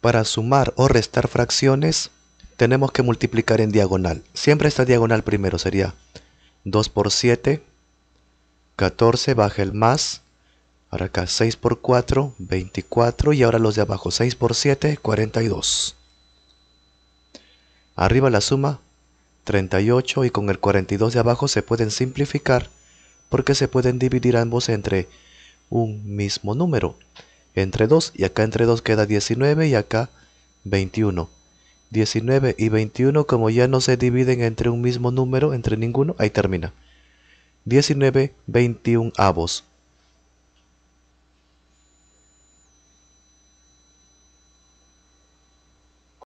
Para sumar o restar fracciones, tenemos que multiplicar en diagonal. Siempre esta diagonal primero sería 2 por 7, 14, baja el más. Ahora acá 6 por 4, 24. Y ahora los de abajo, 6 por 7, 42. Arriba la suma, 38. Y con el 42 de abajo se pueden simplificar porque se pueden dividir ambos entre un mismo número entre 2 y acá entre 2 queda 19 y acá 21. 19 y 21 como ya no se dividen entre un mismo número, entre ninguno, ahí termina. 19 21 avos.